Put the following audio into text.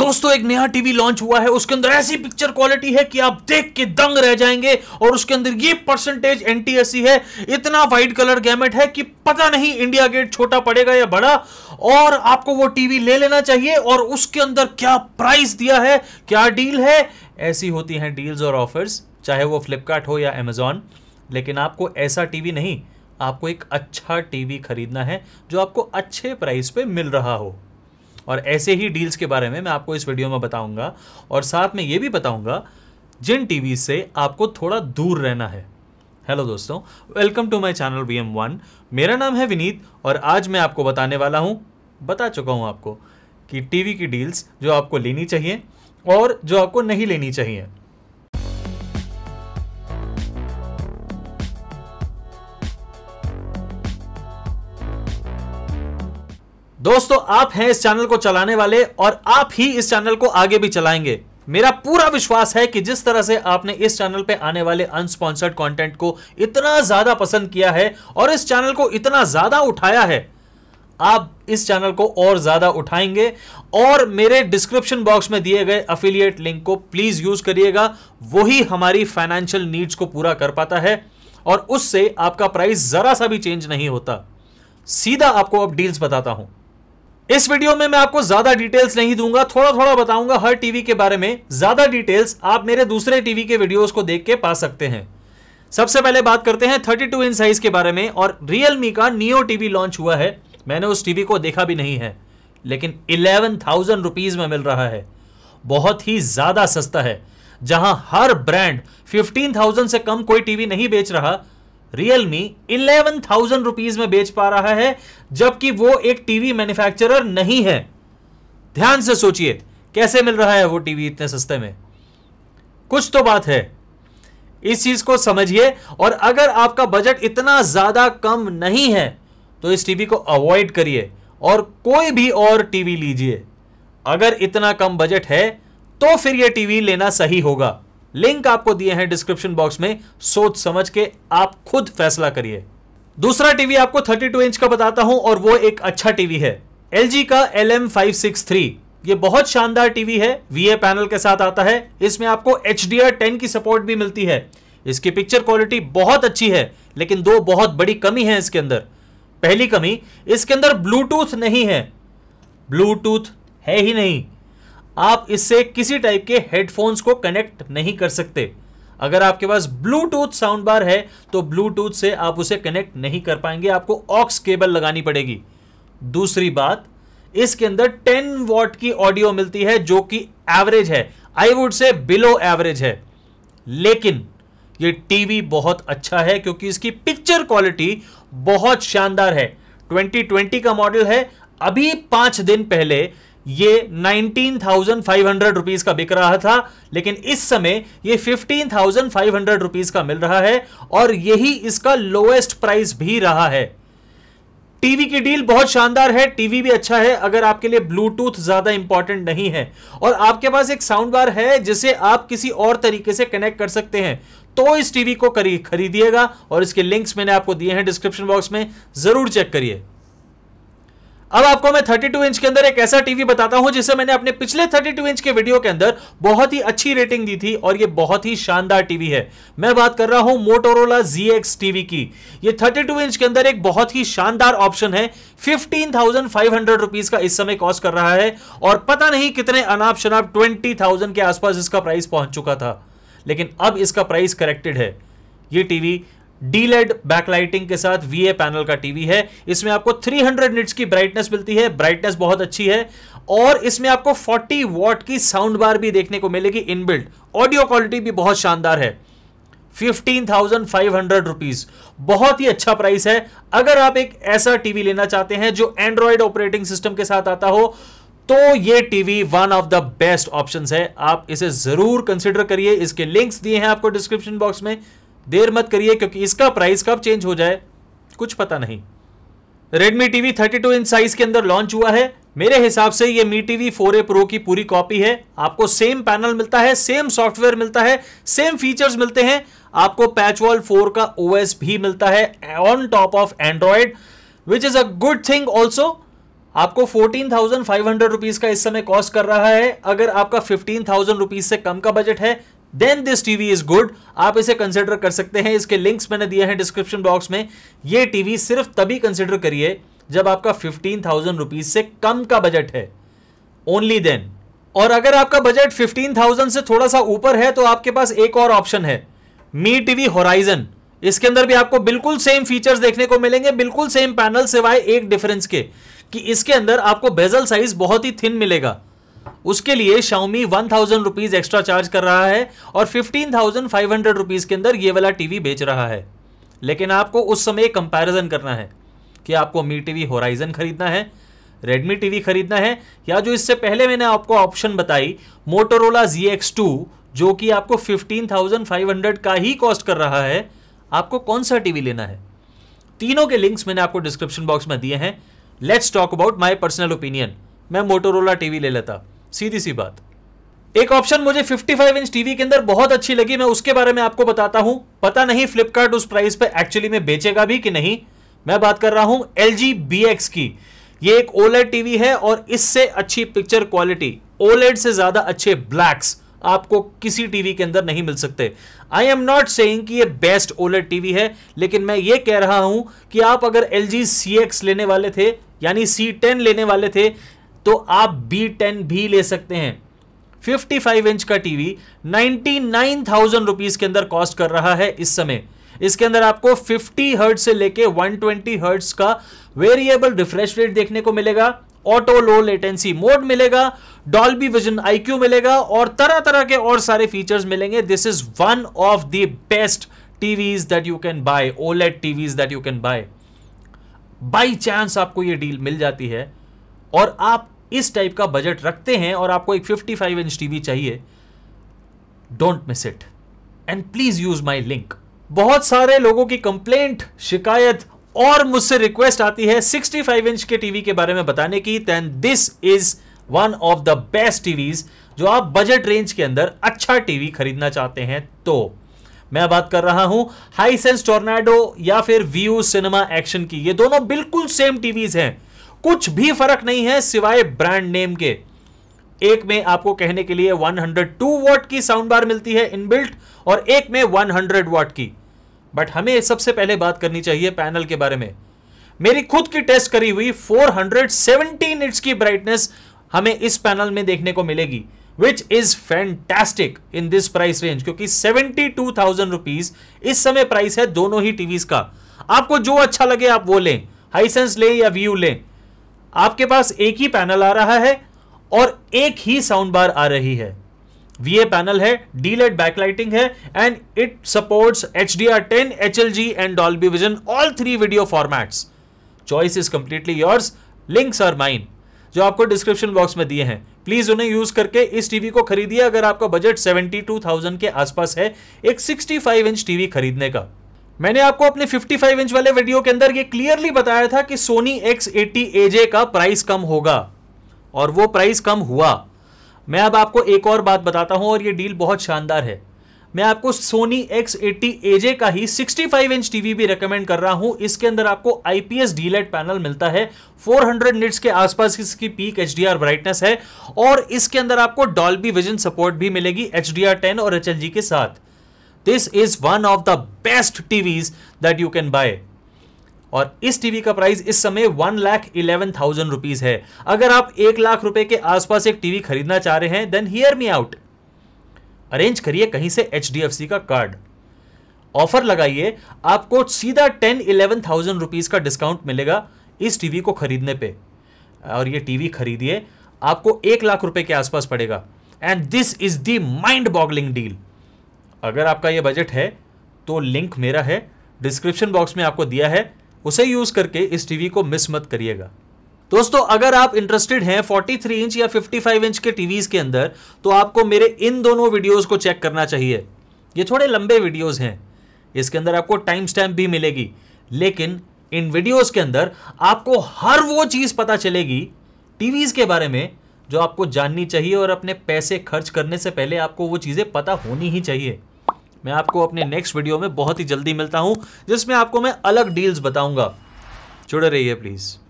दोस्तों एक नया टीवी लॉन्च हुआ है उसके अंदर ऐसी पिक्चर क्वालिटी है कि आप देख के दंग रह जाएंगे और उसके अंदर ये परसेंटेज एनटीएससी है इतना वाइट कलर गैमेट है कि पता नहीं इंडिया गेट छोटा पड़ेगा या बड़ा और आपको वो टीवी ले लेना चाहिए और उसके अंदर क्या प्राइस दिया है क्या डील है ऐसी होती हैं डील्स और ऑफर्स चाहे वो फ्लिपकार्ट हो या अमेजोन लेकिन आपको ऐसा टीवी नहीं आपको एक अच्छा टीवी खरीदना है जो आपको अच्छे प्राइस पे मिल रहा हो और ऐसे ही डील्स के बारे में मैं आपको इस वीडियो में बताऊंगा और साथ में ये भी बताऊंगा जिन टीवी से आपको थोड़ा दूर रहना है हेलो दोस्तों welcome to my channel V M one मेरा नाम है विनीत और आज मैं आपको बताने वाला हूँ बता चुका हूँ आपको कि टीवी की डील्स जो आपको लेनी चाहिए और जो आपको नहीं लेनी चाहिए दोस्तों आप हैं इस चैनल को चलाने वाले और आप ही इस चैनल को आगे भी चलाएंगे मेरा पूरा विश्वास है कि जिस तरह से आपने इस चैनल पे आने वाले अनस्पॉन्सर्ड कंटेंट को इतना ज्यादा पसंद किया है और इस चैनल को इतना ज्यादा उठाया है आप इस चैनल को और ज्यादा उठाएंगे और मेरे डिस्क्रिप्शन बॉक्स में दिए गए अफिलियट लिंक को प्लीज यूज करिएगा वही हमारी फाइनेंशियल नीड्स को पूरा कर पाता है और उससे आपका प्राइस जरा सा भी चेंज नहीं होता सीधा आपको अब डील्स बताता हूं इस वीडियो में मैं आपको ज्यादा डिटेल्स नहीं दूंगा थोड़ा थोड़ा बताऊंगा हर टीवी के बारे में ज्यादा डिटेल्स आप मेरे दूसरे टीवी के वीडियोस को देख के पा सकते हैं सबसे पहले बात करते हैं 32 टू इंच साइज के बारे में और रियलमी का नियो टीवी लॉन्च हुआ है मैंने उस टीवी को देखा भी नहीं है लेकिन इलेवन थाउजेंड रुपीज में मिल रहा है बहुत ही ज्यादा सस्ता है जहां हर ब्रांड फिफ्टीन से कम कोई टीवी नहीं बेच रहा रियलमी इलेवन थाउजेंड रुपीज में बेच पा रहा है जबकि वो एक टीवी मैन्युफैक्चरर नहीं है ध्यान से सोचिए कैसे मिल रहा है वो टीवी इतने सस्ते में कुछ तो बात है इस चीज को समझिए और अगर आपका बजट इतना ज्यादा कम नहीं है तो इस टीवी को अवॉइड करिए और कोई भी और टीवी लीजिए अगर इतना कम बजट है तो फिर यह टीवी लेना सही होगा लिंक आपको दिए हैं डिस्क्रिप्शन बॉक्स में सोच समझ के आप खुद फैसला करिए दूसरा टीवी आपको 32 इंच का बताता हूं और वो एक अच्छा टीवी है एल का एल एम ये बहुत शानदार टीवी है वीए पैनल के साथ आता है इसमें आपको एच डी की सपोर्ट भी मिलती है इसकी पिक्चर क्वालिटी बहुत अच्छी है लेकिन दो बहुत बड़ी कमी है इसके अंदर पहली कमी इसके अंदर ब्लूटूथ नहीं है ब्लूटूथ है ही नहीं आप इससे किसी टाइप के हेडफोन्स को कनेक्ट नहीं कर सकते अगर आपके पास ब्लूटूथ साउंड बार है तो ब्लूटूथ से आप उसे कनेक्ट नहीं कर पाएंगे आपको ऑक्स केबल लगानी पड़ेगी दूसरी बात इसके अंदर 10 वॉट की ऑडियो मिलती है जो कि एवरेज है I would say below average है लेकिन ये टीवी बहुत अच्छा है क्योंकि इसकी पिक्चर क्वालिटी बहुत शानदार है 2020 का मॉडल है अभी पांच दिन पहले ये nineteen thousand five hundred rupees का बिक रहा था लेकिन इस समय ये fifteen thousand five hundred rupees का मिल रहा है और यही इसका लोएस्ट प्राइस भी रहा है टीवी की डील बहुत शानदार है टीवी भी अच्छा है अगर आपके लिए ब्लूटूथ ज्यादा इंपॉर्टेंट नहीं है और आपके पास एक साउंड बार है जिसे आप किसी और तरीके से कनेक्ट कर सकते हैं तो इस टीवी को खरीदिएगा और इसके लिंक्स मैंने आपको दिए हैं डिस्क्रिप्शन बॉक्स में जरूर चेक करिए अब आपको मैं 32 इंच के अंदर एक ऐसा टीवी बताता हूं जिसे मैंने अपने पिछले 32 इंच के वीडियो के अंदर बहुत ही अच्छी रेटिंग दी थी और ये बहुत ही शानदार टीवी है मैं बात कर रहा हूं मोटोरोला ZX टीवी की ये 32 इंच के अंदर एक बहुत ही शानदार ऑप्शन है fifteen thousand five hundred rupees का इस समय कॉस्ट कर रहा है और पता नहीं कितने अनाप शनाप ट्वेंटी थाउजेंड के आसपास इसका प्राइस पहुंच चुका था लेकिन अब इसका प्राइस करेक्टेड है ये टीवी डीलेड बैकलाइटिंग e के साथ वीए पैनल का टीवी है इसमें आपको 300 हंड्रेड निट्स की ब्राइटनेस मिलती है ब्राइटनेस बहुत अच्छी है और इसमें आपको 40 वॉट की साउंड बार भी देखने को मिलेगी इनबिल्ट ऑडियो क्वालिटी भी बहुत शानदार है 15,500 रुपीस बहुत ही अच्छा प्राइस है अगर आप एक ऐसा टीवी लेना चाहते हैं जो एंड्रॉयड ऑपरेटिंग सिस्टम के साथ आता हो तो ये TV one of the best options है आप इसे जरूर कंसिडर करिए इसके लिंक्स दिए हैं आपको डिस्क्रिप्शन बॉक्स में देर मत करिए क्योंकि इसका प्राइस कब चेंज हो जाए कुछ पता नहीं रेडमी टीवी 32 इंच साइज के अंदर लॉन्च हुआ है मेरे हिसाब से ये Mi TV four A pro की पूरी कॉपी है आपको सेम पैनल मिलता है सेम सॉफ्टवेयर मिलता है सेम फीचर्स मिलते हैं आपको पैचवॉल 4 का ओएस भी मिलता है on top of Android which is a good thing also आपको fourteen thousand five hundred rupees का इस समय कॉस्ट कर रहा है अगर आपका फिफ्टीन थाउजेंड रुपीज से कम का बजट है then this TV is good आप इसे कंसिडर कर सकते हैं इसके लिंक्स मैंने दिए हैं डिस्क्रिप्शन बॉक्स में ये टीवी सिर्फ तभी कंसिडर करिए जब आपका फिफ्टीन थाउजेंड रुपीज से कम का बजट है ओनली देन और अगर आपका बजट फिफ्टीन थाउजेंड से थोड़ा सा ऊपर है तो आपके पास एक और ऑप्शन है मी टीवी होराइजन इसके अंदर भी आपको बिल्कुल सेम फीचर्स देखने को मिलेंगे बिल्कुल सेम पैनल सिवाय एक डिफरेंस के कि इसके अंदर आपको बेजल साइज बहुत ही थिन मिलेगा उसके लिए Xiaomi 1000 thousand rupees extra charge कर रहा है और 15,500 थाउजेंड रुपीज के अंदर ये वाला टीवी बेच रहा है लेकिन आपको उस समय कंपैरिजन करना है कि आपको मी टीवी होराइजन खरीदना है रेडमी टीवी खरीदना है या जो इससे पहले मैंने आपको ऑप्शन बताई मोटोरोला जी जो कि आपको 15,500 का ही कॉस्ट कर रहा है आपको कौन सा टीवी लेना है तीनों के लिंक्स मैंने आपको डिस्क्रिप्शन बॉक्स में दिए हैं let's talk about my personal opinion मैं मोटोरोला टीवी ले लेता सीधी सी बात एक ऑप्शन मुझे 55 इंच टीवी के अंदर बहुत अच्छी लगी मैं उसके बारे में आपको बताता हूं पता नहीं फ्लिपकार्ट उस प्राइस पे एक्चुअली में बेचेगा भी कि नहीं मैं बात कर रहा हूं एल जी बी एक्स की ये एक ओलेड टीवी e है और इससे अच्छी पिक्चर क्वालिटी ओलेड से ज्यादा अच्छे ब्लैक्स आपको किसी टीवी के अंदर नहीं मिल सकते आई एम नॉट सेइंग कि ये बेस्ट ओलेड टीवी है लेकिन मैं ये कह रहा हूं कि आप अगर एल जी सी एक्स लेने वाले थे यानी सी टेन लेने वाले थे तो आप बी टेन भी ले सकते हैं 55 इंच का टीवी 99,000 रुपीस के अंदर कॉस्ट कर रहा है इस समय इसके अंदर आपको 50 हर्ट से लेके 120 हर्ट्स का वेरिएबल रिफ्रेश रेट देखने को मिलेगा ऑटो लो लेटेंसी मोड मिलेगा डॉल्बी विजन आईक्यू मिलेगा और तरह तरह के और सारे फीचर्स मिलेंगे this is one of the best TVs that you can buy OLED TVs that you can buy by chance आपको ये डील मिल जाती है और आप इस टाइप का बजट रखते हैं और आपको एक 55 इंच टीवी चाहिए don't miss it and please use my link बहुत सारे लोगों की कंप्लेंट शिकायत और मुझसे रिक्वेस्ट आती है 65 इंच के टीवी के बारे में बताने की then this is one of the best TVs जो आप बजट रेंज के अंदर अच्छा टीवी खरीदना चाहते हैं तो मैं बात कर रहा हूं हाईसेंस टोर्नाडो या फिर व्यू सिनेमा एक्शन की ये दोनों बिल्कुल सेम टीवीज हैं कुछ भी फर्क नहीं है सिवाय ब्रांड नेम के एक में आपको कहने के लिए 102 वॉट की साउंड बार मिलती है इनबिल्ट और एक में 100 वॉट की बट हमें सबसे पहले बात करनी चाहिए पैनल के बारे में मेरी खुद की टेस्ट करी हुई 417 हंड्रेड की ब्राइटनेस हमें इस पैनल में देखने को मिलेगी which is fantastic in this price range क्योंकि सेवेंटी टू थाउजेंड रुपीज इस समय प्राइस है दोनों ही टीवी का आपको जो अच्छा लगे आप वो लें हाईसेंस लें या व्यू लें आपके पास एक ही पैनल आ रहा है और एक ही साउंड बार आ रही है VA पैनल है डी लेट बैकलाइटिंग है and it supports H D R ten H L G and Dolby Vision all three video formats choice is completely yours links are mine जो आपको description box में दिए हैं please उन्हें use करके इस TV को खरीदिए अगर आपका बजट सेवेंटी टू थाउजेंड के आसपास है एक सिक्सटी फाइव इंच टीवी खरीदने का मैंने आपको अपने 55 इंच वाले वीडियो के अंदर ये क्लियरली बताया था कि सोनी एक्स एटी का प्राइस कम होगा और वो प्राइस कम हुआ मैं अब आपको एक और बात बताता हूं और ये डील बहुत शानदार है मैं आपको सोनी एक्स एटी का ही 65 इंच टीवी भी रेकमेंड कर रहा हूं इसके अंदर आपको आईपीएस डीलेट पैनल मिलता है 400 हंड्रेड निट्स के आसपास इसकी पीक एच ब्राइटनेस है और इसके अंदर आपको डॉल्बी विजन सपोर्ट भी मिलेगी एच डी और एच के साथ this is one of the best TVs that you can buy और इस टीवी का प्राइस इस समय one lakh eleven thousand rupees है अगर आप एक लाख रुपए के आसपास एक टीवी खरीदना चाह रहे हैं then hear me out arrange करिए कहीं से एच का कार्ड ऑफर लगाइए आपको सीधा टेन इलेवन थाउजेंड रुपीज का डिस्काउंट मिलेगा इस टीवी को खरीदने पे और ये टीवी खरीदिए आपको एक लाख रुपए के आसपास पड़ेगा and this is the mind boggling deal अगर आपका ये बजट है तो लिंक मेरा है डिस्क्रिप्शन बॉक्स में आपको दिया है उसे यूज़ करके इस टीवी को मिस मत करिएगा दोस्तों अगर आप इंटरेस्टेड हैं 43 इंच या 55 इंच के टीवीज़ के अंदर तो आपको मेरे इन दोनों वीडियोस को चेक करना चाहिए ये थोड़े लंबे वीडियोस हैं इसके अंदर आपको टाइम स्टैम्प भी मिलेगी लेकिन इन वीडियोस के अंदर आपको हर वो चीज़ पता चलेगी टीवीज़ के बारे में जो आपको जाननी चाहिए और अपने पैसे खर्च करने से पहले आपको वो चीज़ें पता होनी ही चाहिए मैं आपको अपने नेक्स्ट वीडियो में बहुत ही जल्दी मिलता हूँ जिसमें आपको मैं अलग डील्स बताऊँगा जुड़े रहिए प्लीज़